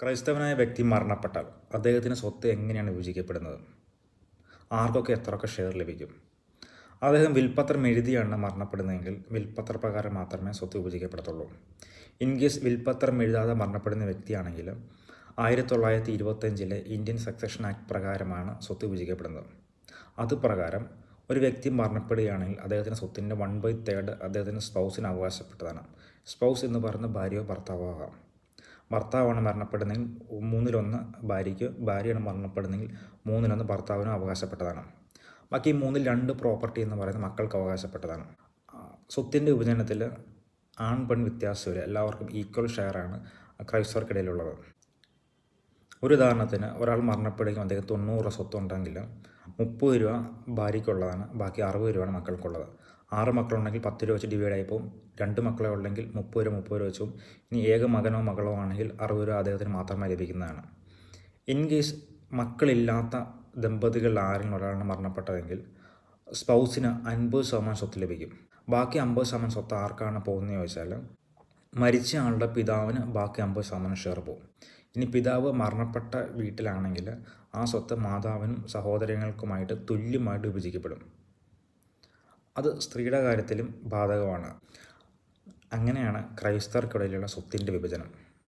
ക്രൈസ്തവനായ വ്യക്തി മരണപ്പെട്ടാൽ അദ്ദേഹത്തിൻ്റെ സ്വത്ത് എങ്ങനെയാണ് വിഭജിക്കപ്പെടുന്നത് ആർക്കൊക്കെ എത്രയൊക്കെ ഷെയർ ലഭിക്കും അദ്ദേഹം വിൽപത്രം എഴുതിയാണ് മരണപ്പെടുന്നതെങ്കിൽ വിൽപത്ര പ്രകാരം മാത്രമേ സ്വത്ത് വിഭജിക്കപ്പെടത്തുള്ളൂ ഇൻ കേസ് വിൽപത്രം എഴുതാതെ മരണപ്പെടുന്ന വ്യക്തിയാണെങ്കിൽ ആയിരത്തി തൊള്ളായിരത്തി ഇരുപത്തഞ്ചിലെ ഇന്ത്യൻ സക്സഷൻ ആക്ട് പ്രകാരമാണ് സ്വത്ത് വിഭജിക്കപ്പെടുന്നത് അതുപ്രകാരം ഒരു വ്യക്തി മരണപ്പെടുകയാണെങ്കിൽ അദ്ദേഹത്തിൻ്റെ സ്വത്തിൻ്റെ വൺ ബൈ തേർഡ് അദ്ദേഹത്തിൻ്റെ സ്പൗസിന് അവകാശപ്പെട്ടതാണ് സ്പൗസ് എന്ന് പറയുന്ന ഭാര്യയോ ഭർത്താവോ ആകാം ഭർത്താവാണ് മരണപ്പെടുന്നെങ്കിൽ മൂന്നിലൊന്ന് ഭാര്യയ്ക്ക് ഭാര്യയാണ് മരണപ്പെടുന്നെങ്കിൽ മൂന്നിലൊന്ന് ഭർത്താവിനും അവകാശപ്പെട്ടതാണ് ബാക്കി മൂന്നിൽ രണ്ട് പ്രോപ്പർട്ടി എന്ന് പറയുന്നത് മക്കൾക്ക് അവകാശപ്പെട്ടതാണ് സ്വത്തിൻ്റെ വിഭജനത്തിൽ ആൺ പെൺ വ്യത്യാസമില്ല എല്ലാവർക്കും ഈക്വൽ ഷെയറാണ് ക്രൈസ്തവർക്കിടയിലുള്ളത് ഒരു ഉദാഹരണത്തിന് ഒരാൾ മരണപ്പെടുകയും അദ്ദേഹം തൊണ്ണൂറ് സ്വത്തുണ്ടെങ്കിൽ മുപ്പത് രൂപ ഭാര്യയ്ക്കുള്ളതാണ് ബാക്കി അറുപത് രൂപയാണ് മക്കൾക്കുള്ളത് ആറ് മക്കളുണ്ടെങ്കിൽ പത്ത് രൂപ വെച്ച് ഡിവൈഡ് ആയിപ്പോൾ രണ്ട് മക്കളെ ഉള്ളെങ്കിൽ മുപ്പത് രൂപ മുപ്പത് രൂപ വെച്ചും ഇനി ഏക മകനോ മകളോ ആണെങ്കിൽ അറുപത് രൂപ അദ്ദേഹത്തിന് മാത്രമേ ലഭിക്കുന്നതാണ് ഇൻ കേസ് മക്കളില്ലാത്ത ദമ്പതികൾ ആരെങ്കിലും ഒരാളാണ് മരണപ്പെട്ടതെങ്കിൽ സ്പൗസിന് അൻപത് ശതമാനം സ്വത്ത് ലഭിക്കും ബാക്കി അമ്പത് ശതമാനം സ്വത്ത് ആർക്കാണ് പോകുന്നത് ചോദിച്ചാൽ മരിച്ച ആളുടെ പിതാവിന് ബാക്കി അമ്പത് ശതമാനം ഷെയർ പോകും ഇനി പിതാവ് മരണപ്പെട്ട വീട്ടിലാണെങ്കിൽ ആ സ്വത്ത് മാതാവിനും സഹോദരങ്ങൾക്കുമായിട്ട് തുല്യമായിട്ട് വിഭജിക്കപ്പെടും അത് സ്ത്രീയുടെ കാര്യത്തിലും ബാധകമാണ് അങ്ങനെയാണ് ക്രൈസ്തവർക്കിടയിലുള്ള സ്വത്തിൻ്റെ വിഭജനം